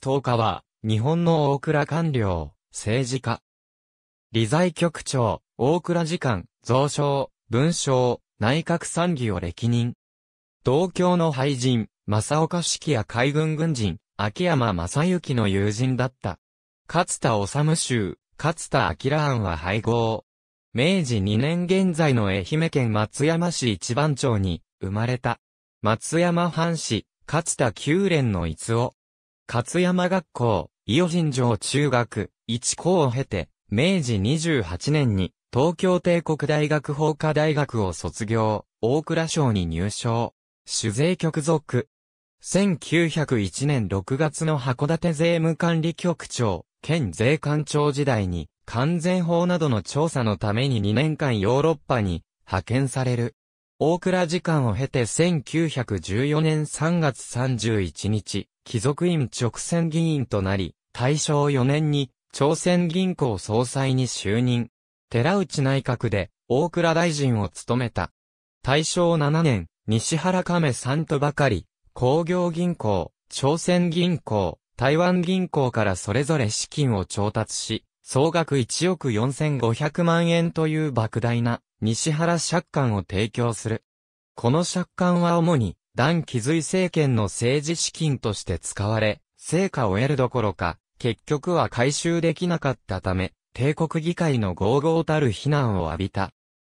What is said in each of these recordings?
10日は、日本の大倉官僚、政治家。理財局長、大倉次官、蔵省、文章、内閣参議を歴任。同郷の廃人、正岡式や海軍軍人、秋山正幸の友人だった。勝田治州、勝田明庵は配合。明治2年現在の愛媛県松山市一番町に生まれた。松山藩士、勝田九連の逸夫。勝山学校、伊予新城中学、一校を経て、明治28年に、東京帝国大学法科大学を卒業、大倉省に入省。酒税局属。1901年6月の函館税務管理局長、県税官庁時代に、完全法などの調査のために2年間ヨーロッパに派遣される。大倉時間を経て1914年3月31日、貴族院直選議員となり、大正4年に朝鮮銀行総裁に就任。寺内内閣で大倉大臣を務めた。大正7年、西原亀さんとばかり、工業銀行、朝鮮銀行、台湾銀行からそれぞれ資金を調達し、総額1億4500万円という莫大な西原借款を提供する。この借款は主に、段気髄政権の政治資金として使われ、成果を得るどころか、結局は回収できなかったため、帝国議会の豪々たる非難を浴びた。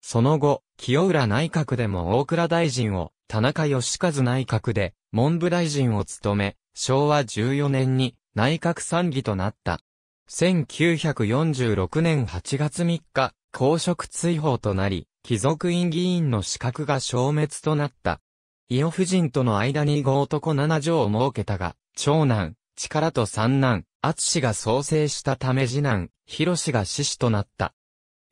その後、清浦内閣でも大倉大臣を、田中義和内閣で、文部大臣を務め、昭和14年に内閣参議となった。1946年8月3日、公職追放となり、貴族院議員の資格が消滅となった。伊予夫人との間に5男7女を設けたが、長男、力と三男、厚が創生したため次男、広氏が死死となった。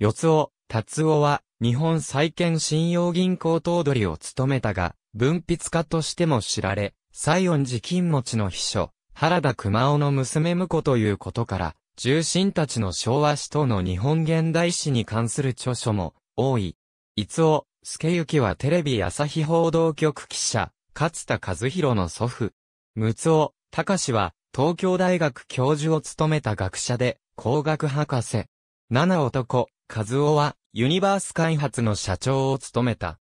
四つ尾、達夫は、日本債建信用銀行頭取を務めたが、文筆家としても知られ、西園寺金持ちの秘書、原田熊尾の娘婿ということから、重臣たちの昭和史等の日本現代史に関する著書も多い。い尾、お、すはテレビ朝日報道局記者、勝田和弘の祖父。六尾、隆は東京大学教授を務めた学者で工学博士。七男、和夫はユニバース開発の社長を務めた。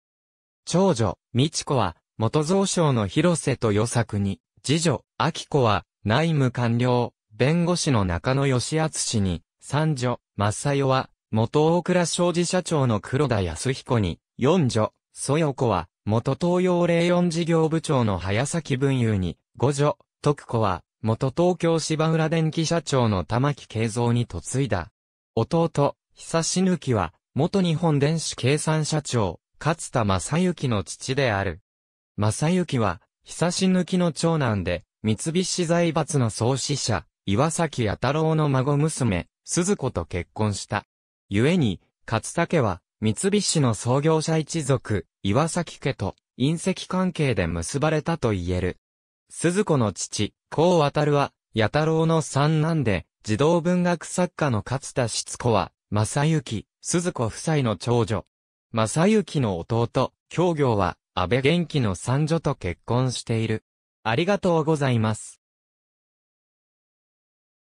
長女、美智子は元蔵省の広瀬と与作に、次女、秋子は内務官僚、弁護士の中野義敦氏に、三女、正代は、元大倉商事社長の黒田康彦に、四女、そよ子は、元東洋霊四事業部長の早崎文雄に、五女、徳子は、元東京芝浦電機社長の玉木慶三に嫁いだ。弟、久し抜きは、元日本電子計算社長、勝田正幸の父である。正幸は、久し抜きの長男で、三菱財閥の創始者、岩崎弥太郎の孫娘、鈴子と結婚した。故に、勝武は、三菱の創業者一族、岩崎家と、隕石関係で結ばれたと言える。鈴子の父、高渡は、弥太郎の三男で、児童文学作家の勝田しつ子は、正幸、鈴子夫妻の長女。正幸の弟、京行は、安倍元気の三女と結婚している。ありがとうございます。